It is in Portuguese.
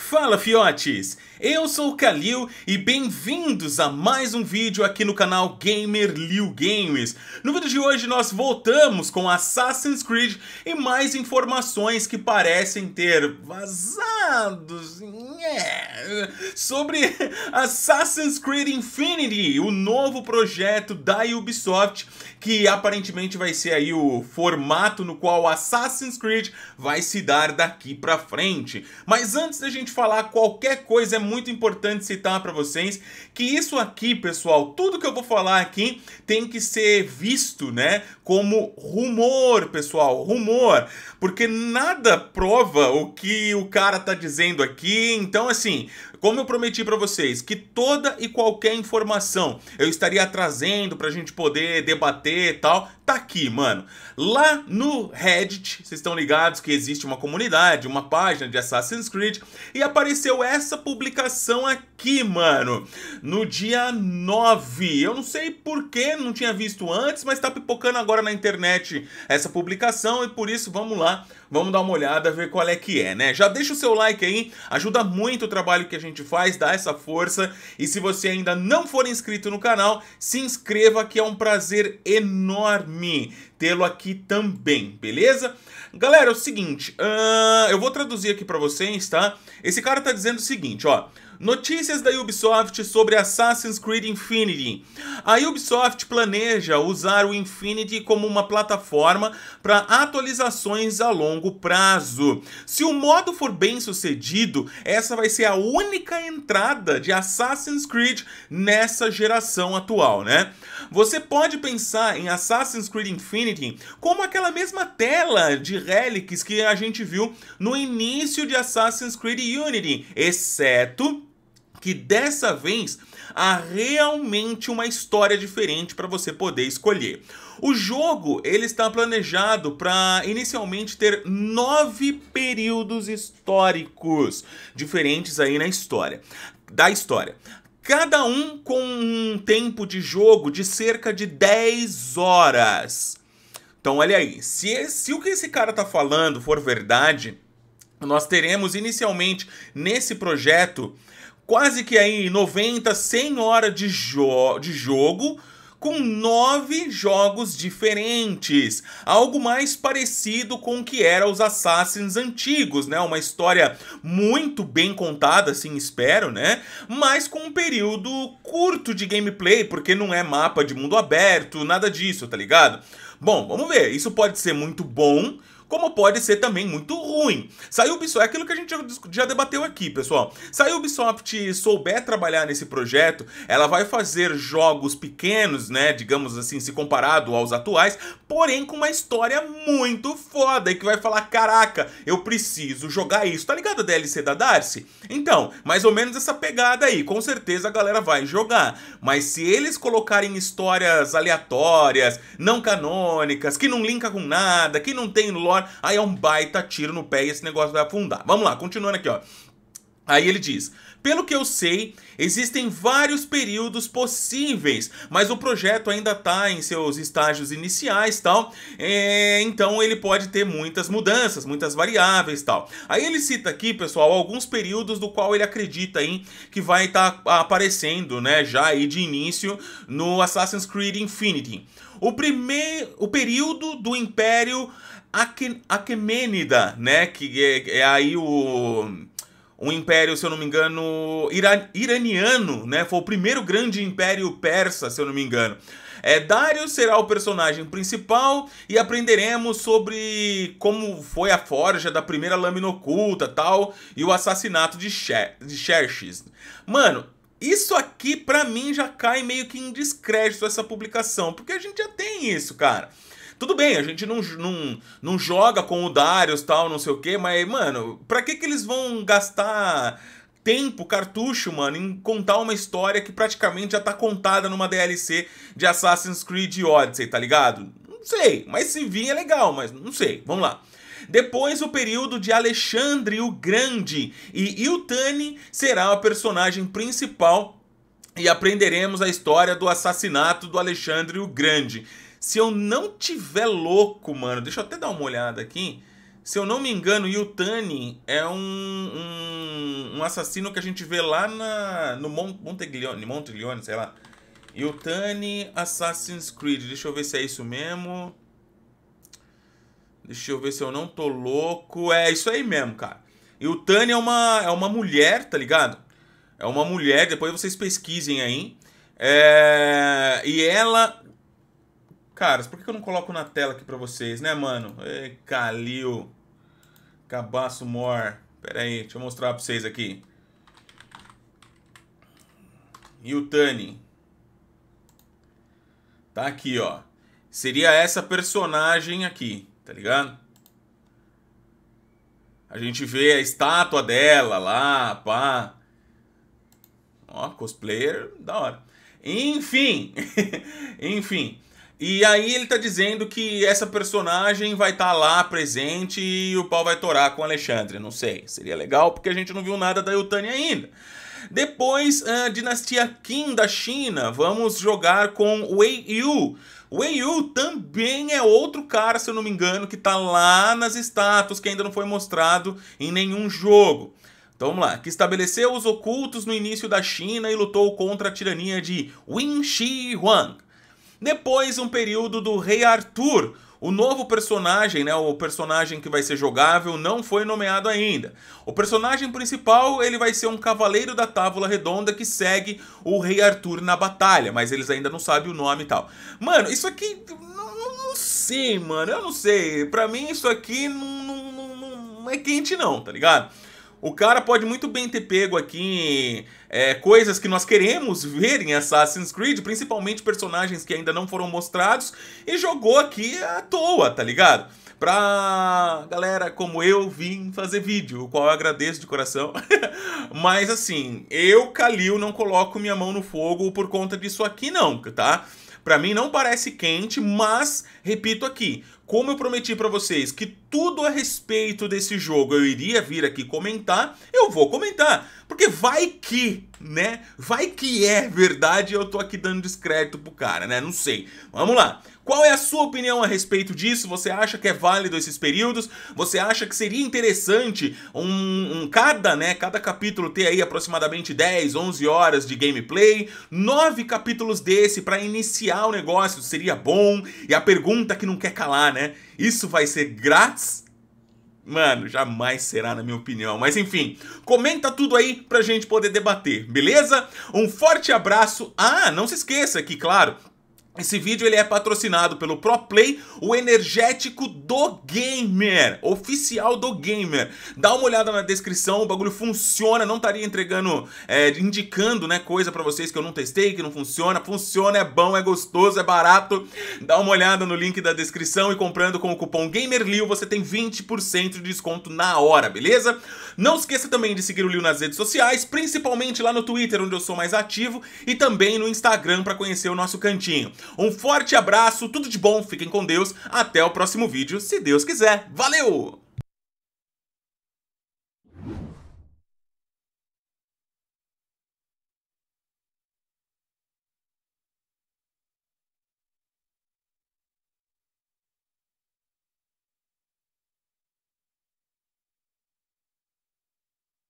Fala, fiotes! Eu sou o Kalil e bem-vindos a mais um vídeo aqui no canal Gamer Liu Games. No vídeo de hoje nós voltamos com Assassin's Creed e mais informações que parecem ter vazados sobre Assassin's Creed Infinity, o novo projeto da Ubisoft que aparentemente vai ser aí o formato no qual Assassin's Creed vai se dar daqui para frente. Mas antes da gente falar qualquer coisa é muito importante citar para vocês que isso aqui, pessoal, tudo que eu vou falar aqui tem que ser visto, né, como rumor, pessoal, rumor, porque nada prova o que o cara tá dizendo aqui. Então, assim, como eu prometi para vocês que toda e qualquer informação eu estaria trazendo pra gente poder debater e tal, tá aqui, mano. Lá no Reddit, vocês estão ligados que existe uma comunidade, uma página de Assassin's Creed, e apareceu essa publicação aqui, mano, no dia 9. Eu não sei porquê, não tinha visto antes, mas tá pipocando agora na internet essa publicação e por isso vamos lá Vamos dar uma olhada, ver qual é que é, né? Já deixa o seu like aí, ajuda muito o trabalho que a gente faz, dá essa força. E se você ainda não for inscrito no canal, se inscreva que é um prazer enorme tê-lo aqui também, beleza? Galera, é o seguinte, uh, eu vou traduzir aqui para vocês, tá? Esse cara tá dizendo o seguinte, ó. Notícias da Ubisoft sobre Assassin's Creed Infinity. A Ubisoft planeja usar o Infinity como uma plataforma para atualizações a longo prazo. Se o modo for bem sucedido, essa vai ser a única entrada de Assassin's Creed nessa geração atual, né? Você pode pensar em Assassin's Creed Infinity Infinity, como aquela mesma tela de relics que a gente viu no início de Assassin's Creed Unity, exceto que dessa vez há realmente uma história diferente para você poder escolher. O jogo ele está planejado para inicialmente ter nove períodos históricos diferentes aí na história da história. Cada um com um tempo de jogo de cerca de 10 horas. Então, olha aí, se, é, se o que esse cara está falando for verdade, nós teremos inicialmente nesse projeto quase que aí 90, 100 horas de, jo de jogo com nove jogos diferentes, algo mais parecido com o que era os Assassins antigos, né? Uma história muito bem contada, assim espero, né? Mas com um período curto de gameplay, porque não é mapa de mundo aberto, nada disso, tá ligado? Bom, vamos ver. Isso pode ser muito bom como pode ser também muito ruim. Se a Ubisoft, é aquilo que a gente já, debateu aqui, pessoal. Se a Ubisoft souber trabalhar nesse projeto, ela vai fazer jogos pequenos, né, digamos assim, se comparado aos atuais, porém com uma história muito foda e que vai falar, caraca, eu preciso jogar isso. Tá ligado a DLC da Darcy? Então, mais ou menos essa pegada aí. Com certeza a galera vai jogar, mas se eles colocarem histórias aleatórias, não canônicas, que não linka com nada, que não tem lore menor, aí é um baita tiro no pé e esse negócio vai afundar. Vamos lá, continuando aqui, ó. Aí ele diz: pelo que eu sei, existem vários períodos possíveis, mas o projeto ainda está em seus estágios iniciais, tal. É, então ele pode ter muitas mudanças, muitas variáveis, tal. Aí ele cita aqui, pessoal, alguns períodos do qual ele acredita em que vai estar tá aparecendo, né, já aí de início no Assassin's Creed Infinity. O primeiro, o período do Império Aquemênida, né, que é, é aí o um império, se eu não me engano, ira iraniano, né? Foi o primeiro grande império persa, se eu não me engano. É, Darius será o personagem principal e aprenderemos sobre como foi a forja da primeira lâmina oculta tal e o assassinato de, Xer de Xerxes. Mano, isso aqui para mim já cai meio que em descrédito essa publicação, porque a gente já tem isso, cara. Tudo bem, a gente não, não, não joga com o Darius tal, não sei o quê, mas, mano, pra que, que eles vão gastar tempo, cartucho, mano, em contar uma história que praticamente já tá contada numa DLC de Assassin's Creed Odyssey, tá ligado? Não sei, mas se vir é legal, mas não sei, vamos lá. Depois, o período de Alexandre o Grande, e Yutani será a personagem principal e aprenderemos a história do assassinato do Alexandre o Grande. Se eu não tiver louco, mano, deixa eu até dar uma olhada aqui. Se eu não me engano, Yutani é um, um, um assassino que a gente vê lá na, no Mont Monteglione, Monteglione, sei lá. Yutani Assassin's Creed. Deixa eu ver se é isso mesmo. Deixa eu ver se eu não tô louco. É isso aí mesmo, cara. Yutani é uma, é uma mulher, tá ligado? É uma mulher, depois vocês pesquisem aí. É... E ela Caras, por que eu não coloco na tela aqui pra vocês, né, mano? Ei, é, Calil. Cabaço Mor. Pera aí, deixa eu mostrar pra vocês aqui. E o Tani, Tá aqui, ó. Seria essa personagem aqui, tá ligado? A gente vê a estátua dela lá, pá. Ó, cosplayer, da hora. Enfim, enfim. E aí ele tá dizendo que essa personagem vai estar tá lá presente e o pau vai torar com o Alexandre. Não sei, seria legal porque a gente não viu nada da Yutani ainda. Depois, a dinastia Qin da China, vamos jogar com Wei Yu. Wei Yu também é outro cara, se eu não me engano, que tá lá nas estátuas que ainda não foi mostrado em nenhum jogo. Então vamos lá. Que estabeleceu os ocultos no início da China e lutou contra a tirania de Wen Shi Huang. Depois, um período do Rei Arthur. O novo personagem, né, o personagem que vai ser jogável, não foi nomeado ainda. O personagem principal, ele vai ser um cavaleiro da Távola Redonda que segue o Rei Arthur na batalha, mas eles ainda não sabem o nome e tal. Mano, isso aqui... Não, não sei, mano, eu não sei. Pra mim, isso aqui não, não, não é quente não, tá ligado? O cara pode muito bem ter pego aqui é, coisas que nós queremos ver em Assassin's Creed, principalmente personagens que ainda não foram mostrados, e jogou aqui à toa, tá ligado? Pra galera como eu vim fazer vídeo, o qual eu agradeço de coração. Mas assim, eu, Kalil, não coloco minha mão no fogo por conta disso aqui, não, tá? Para mim não parece quente, mas repito aqui, como eu prometi para vocês que tudo a respeito desse jogo eu iria vir aqui comentar, eu vou comentar, porque vai que, né? Vai que é verdade, eu tô aqui dando descrédito pro cara, né? Não sei. Vamos lá. Qual é a sua opinião a respeito disso? Você acha que é válido esses períodos? Você acha que seria interessante um, um cada, né, cada capítulo ter aí aproximadamente 10, 11 horas de gameplay, nove capítulos desse para iniciar iniciar o negócio seria bom? E a pergunta que não quer calar, né? Isso vai ser grátis? Mano, jamais será, na minha opinião. Mas enfim, comenta tudo aí pra gente poder debater, beleza? Um forte abraço. Ah, não se esqueça que, claro, esse vídeo ele é patrocinado pelo ProPlay, o energético do gamer, oficial do gamer. Dá uma olhada na descrição, o bagulho funciona, não estaria entregando, é, indicando né, coisa para vocês que eu não testei, que não funciona. Funciona, é bom, é gostoso, é barato. Dá uma olhada no link da descrição e comprando com o cupom GAMERLIO você tem 20% de desconto na hora, beleza? Não esqueça também de seguir o Liu nas redes sociais, principalmente lá no Twitter, onde eu sou mais ativo, e também no Instagram para conhecer o nosso cantinho. Um forte abraço, tudo de bom, fiquem com Deus, até o próximo vídeo, se Deus quiser. Valeu!